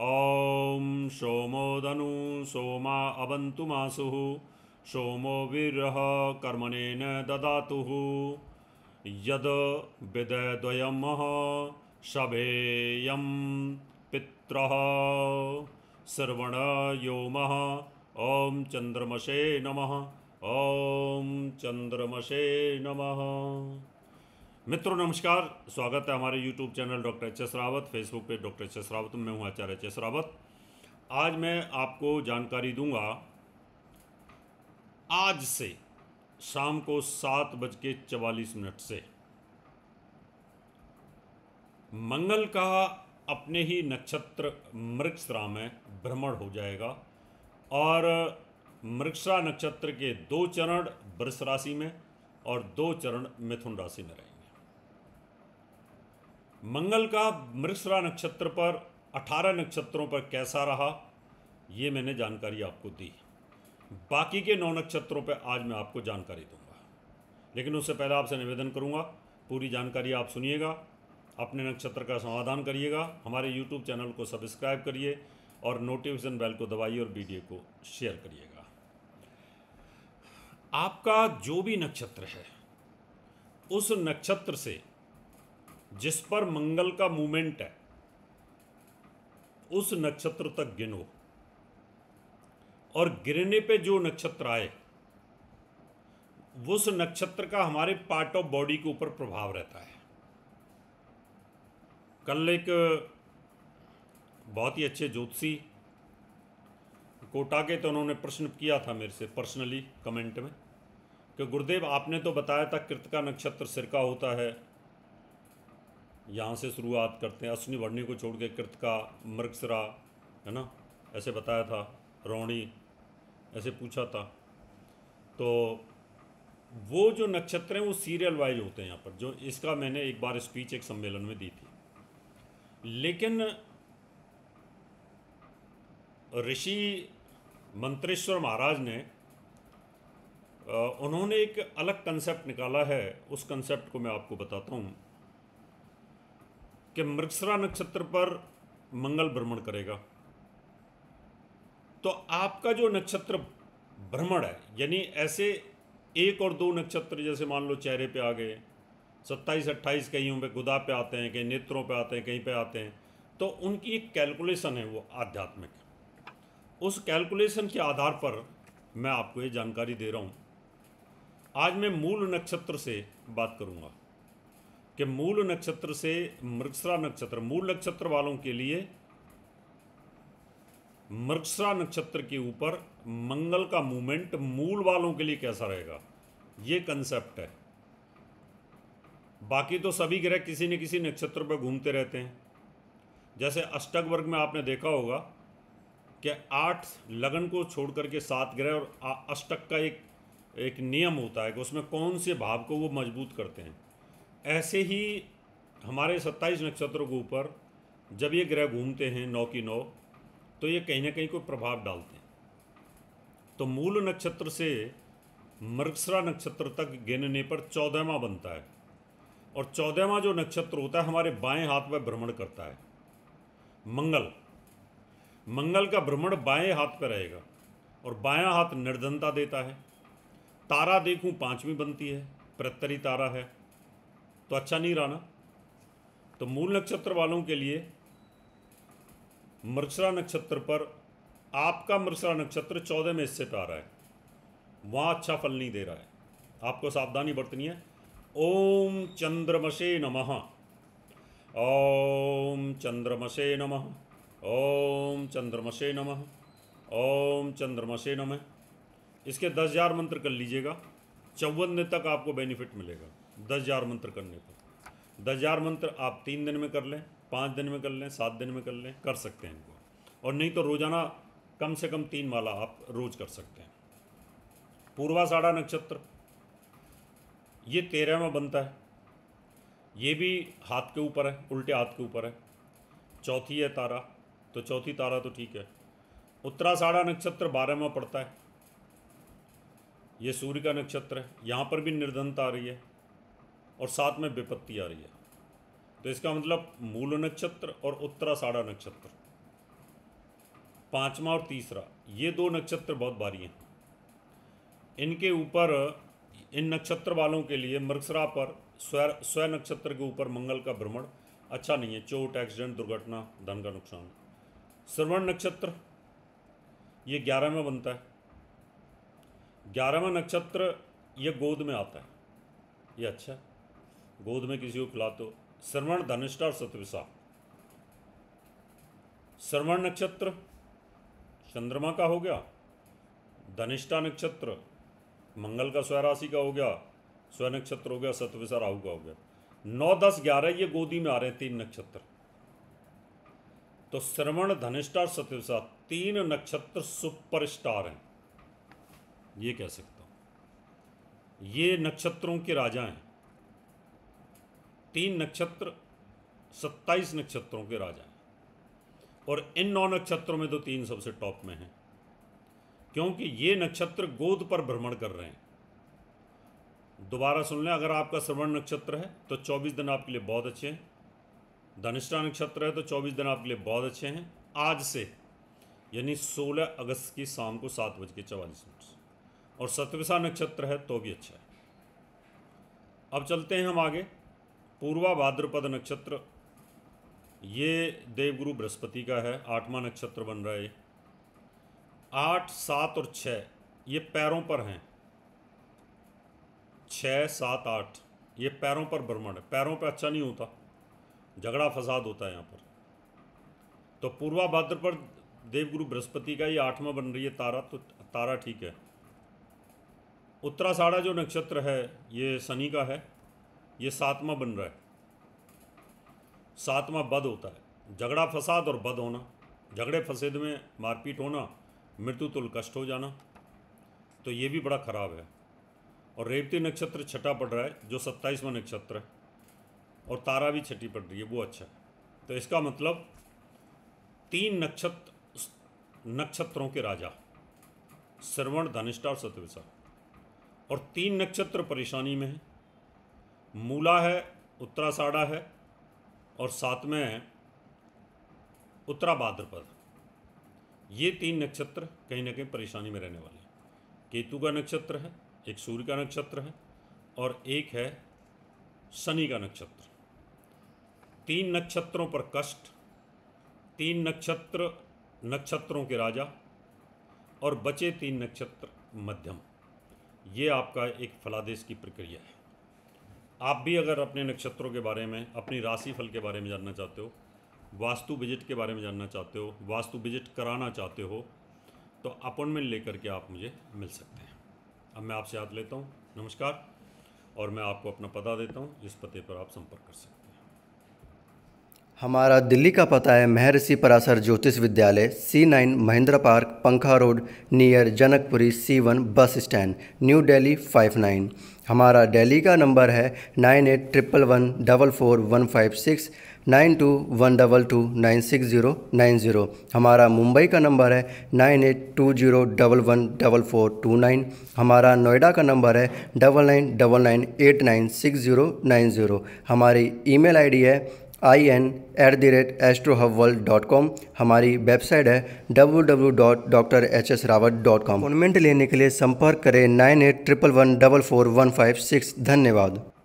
ॐ दनु सोमा अवन्तु मासुः सोमो वीरः कर्मणेन ददातुः यद् विदयद्वयमः शभेयं पित्रः श्रवणयोमः ॐ चन्द्रमसे नमः ॐ चन्द्रमसे नमः मित्रों नमस्कार स्वागत है हमारे YouTube channel doctor H S Rawat Facebook पे डॉक्टर एच एस रावत मैं हूँ आचार्य एच एस रावत आज मैं आपको जानकारी दूंगा आज से शाम को सात बज के चवालीस मिनट से मंगल का अपने ही नक्षत्र मृक्षरा में भ्रमण हो जाएगा और मृक्षरा नक्षत्र के दो चरण वृष राशि में और दो चरण मिथुन राशि में रहेंगे मंगल का मृगसरा नक्षत्र पर 18 नक्षत्रों पर कैसा रहा ये मैंने जानकारी आपको दी बाकी के नौ नक्षत्रों पर आज मैं आपको जानकारी दूंगा लेकिन उससे पहले आपसे निवेदन करूंगा पूरी जानकारी आप सुनिएगा अपने नक्षत्र का समाधान करिएगा हमारे यूट्यूब चैनल को सब्सक्राइब करिए और नोटिफिकेशन बेल को दबाइए और वीडियो को शेयर करिएगा आपका जो भी नक्षत्र है उस नक्षत्र से जिस पर मंगल का मूवमेंट है उस नक्षत्र तक गिनो और गिरने पे जो नक्षत्र आए उस नक्षत्र का हमारे पार्ट ऑफ बॉडी के ऊपर प्रभाव रहता है कल एक बहुत ही अच्छे ज्योतिषी कोटा के तो उन्होंने प्रश्न किया था मेरे से पर्सनली कमेंट में कि गुरुदेव आपने तो बताया था कृत का नक्षत्र सिर का होता है यहाँ से शुरुआत करते हैं अश्विनी वर्णी को छोड़ के कृतका मृगसरा है ना ऐसे बताया था रोणी ऐसे पूछा था तो वो जो नक्षत्र हैं वो सीरियल वाइज होते हैं यहाँ पर जो इसका मैंने एक बार स्पीच एक सम्मेलन में दी थी लेकिन ऋषि मंत्रेश्वर महाराज ने उन्होंने एक अलग कंसेप्ट निकाला है उस कंसेप्ट को मैं आपको बताता हूँ कि मृक्षरा नक्षत्र पर मंगल भ्रमण करेगा तो आपका जो नक्षत्र भ्रमण है यानी ऐसे एक और दो नक्षत्र जैसे मान लो चेहरे पे आ गए सत्ताईस अट्ठाईस कहीं पे गुदा पे आते हैं कहीं नेत्रों पे आते हैं कहीं पे आते हैं तो उनकी एक कैलकुलेशन है वो आध्यात्मिक उस कैलकुलेशन के आधार पर मैं आपको ये जानकारी दे रहा हूँ आज मैं मूल नक्षत्र से बात करूँगा कि मूल नक्षत्र से मृक्षरा नक्षत्र मूल नक्षत्र वालों के लिए मृक्षरा नक्षत्र के ऊपर मंगल का मूवमेंट मूल वालों के लिए कैसा रहेगा ये कंसेप्ट है बाकी तो सभी ग्रह किसी न किसी नक्षत्र पर घूमते रहते हैं जैसे अष्टक वर्ग में आपने देखा होगा कि आठ लगन को छोड़ करके सात ग्रह और अष्टक का एक एक नियम होता है कि उसमें कौन से भाव को वो मजबूत करते हैं ऐसे ही हमारे 27 नक्षत्रों के ऊपर जब ये ग्रह घूमते हैं नौ की नौ तो ये कहीं ना कहीं कोई प्रभाव डालते हैं तो मूल नक्षत्र से मृगसरा नक्षत्र तक गिनने पर चौदहवा बनता है और चौदहवा जो नक्षत्र होता है हमारे बाएं हाथ पर भ्रमण करता है मंगल मंगल का भ्रमण बाएं हाथ पर रहेगा और बायां हाथ निर्धनता देता है तारा देखूं पांचवी बनती है प्रत्तरी तारा है तो अच्छा नहीं रहा ना तो मूल नक्षत्र वालों के लिए मृषरा नक्षत्र पर आपका मृषरा नक्षत्र में हिस्से पर आ रहा है वहाँ अच्छा फल नहीं दे रहा है आपको सावधानी बरतनी है ओम चंद्रमशे नमः ओम चंद्रमशे नमः ओम चंद्रमशे नमः ओम चंद्रमशे नमः इसके दस हज़ार मंत्र कर लीजिएगा चौवन दिन तक आपको बेनिफिट मिलेगा दस हज़ार मंत्र करने पर दस हज़ार मंत्र आप तीन दिन में कर लें पाँच दिन में कर लें सात दिन में कर लें कर सकते हैं इनको और नहीं तो रोज़ाना कम से कम तीन माला आप रोज कर सकते हैं पूर्वा साढ़ा नक्षत्र ये तेरहवा बनता है ये भी हाथ के ऊपर है उल्टे हाथ के ऊपर है चौथी है तारा तो चौथी तारा तो ठीक है उत्तरा साढ़ा नक्षत्र बारहवा पड़ता है ये सूर्य का नक्षत्र है यहाँ पर भी निर्धनता आ रही है और साथ में विपत्ति आ रही है तो इसका मतलब मूल नक्षत्र और उत्तराषाढ़ा नक्षत्र पांचवा और तीसरा ये दो नक्षत्र बहुत भारी हैं इनके ऊपर इन नक्षत्र वालों के लिए मृगसरा पर स्वय नक्षत्र के ऊपर मंगल का भ्रमण अच्छा नहीं है चोट एक्सीडेंट दुर्घटना धन का नुकसान श्रवण नक्षत्र ये ग्यारहवा बनता है ग्यारहवा नक्षत्र ये गोद में आता है ये अच्छा है गोद में किसी को खिला दो श्रवण धनिष्ठा और सतविशा श्रवण नक्षत्र चंद्रमा का हो गया धनिष्ठा नक्षत्र मंगल का स्वय राशि का हो गया स्वय नक्षत्र हो गया सतविशा राहु का हो गया नौ दस ग्यारह ये गोदी में आ रहे हैं तीन नक्षत्र तो श्रवण धनिष्ठा और सतविशा तीन नक्षत्र सुपर स्टार हैं ये कह सकता हूँ ये नक्षत्रों के राजा हैं तीन नक्षत्र सत्ताईस नक्षत्रों के राजा हैं और इन नौ नक्षत्रों में तो तीन सबसे टॉप में हैं क्योंकि ये नक्षत्र गोद पर भ्रमण कर रहे हैं दोबारा सुन लें अगर आपका श्रवण नक्षत्र है तो 24 दिन आपके लिए बहुत अच्छे हैं धनिष्ठा नक्षत्र है तो 24 दिन आपके लिए बहुत अच्छे हैं आज से यानी 16 अगस्त की शाम को सात बज के चवालीस मिनट से और सतविशा नक्षत्र है तो भी अच्छा है अब चलते हैं हम आगे पूर्वा भाद्रपद नक्षत्र ये देवगुरु बृहस्पति का है आठवां नक्षत्र बन रहा है आठ सात और छ ये पैरों पर हैं छः सात आठ ये पैरों पर भ्रमण है पैरों पर अच्छा नहीं होता झगड़ा फसाद होता है यहाँ पर तो पूर्वा भाद्रपद देवगुरु बृहस्पति का ये आठवां बन रही है तारा तो तारा ठीक है उत्तरा साढ़ा जो नक्षत्र है ये शनि का है ये सातवां बन रहा है सातवां बद होता है झगड़ा फसाद और बद होना झगड़े फसेद में मारपीट होना मृत्यु तुल कष्ट हो जाना तो ये भी बड़ा ख़राब है और रेवती नक्षत्र छठा पड़ रहा है जो सत्ताईसवा नक्षत्र है और तारा भी छठी पड़ रही है वो अच्छा है तो इसका मतलब तीन नक्षत्र नक्षत्रों के राजा श्रवण धनिष्ठा और सतविशा और तीन नक्षत्र परेशानी में है मूला है उत्तरासाड़ा है और साथ में उत्तरा भाद्रपद ये तीन नक्षत्र कहीं ना कहीं परेशानी में रहने वाले हैं केतु का नक्षत्र है एक सूर्य का नक्षत्र है और एक है शनि का नक्षत्र तीन नक्षत्रों पर कष्ट तीन नक्षत्र नक्षत्रों के राजा और बचे तीन नक्षत्र मध्यम ये आपका एक फलादेश की प्रक्रिया है आप भी अगर अपने नक्षत्रों के बारे में अपनी राशि फल के बारे में जानना चाहते हो वास्तु विजिट के बारे में जानना चाहते हो वास्तु विजिट कराना चाहते हो तो अपॉइंटमेंट लेकर के आप मुझे मिल सकते हैं अब मैं आपसे याद लेता हूँ नमस्कार और मैं आपको अपना पता देता हूँ जिस पते पर आप संपर्क कर सकते हैं हमारा दिल्ली का पता है महर्षि Parashar Jyotish Vidyalaya C nine Mahindra park Pankha road near Janakpuri C one bus stand new Delhi five nine हमारा दिल्ली का नंबर है nine eight triple one double four one five six nine two one double two nine six zero nine zero हमारा मुंबई का नंबर है nine eight two zero double one double four two nine हमारा नोएडा का नंबर है double nine double nine eight nine six zero nine zero हमारी email ID है I N at the rate astro hub world dot com हमारी website है W W dot doctor H S Rawat dot com appointment लेने के लिए संपर्क करें nine eight triple one double four one five six धन्यवाद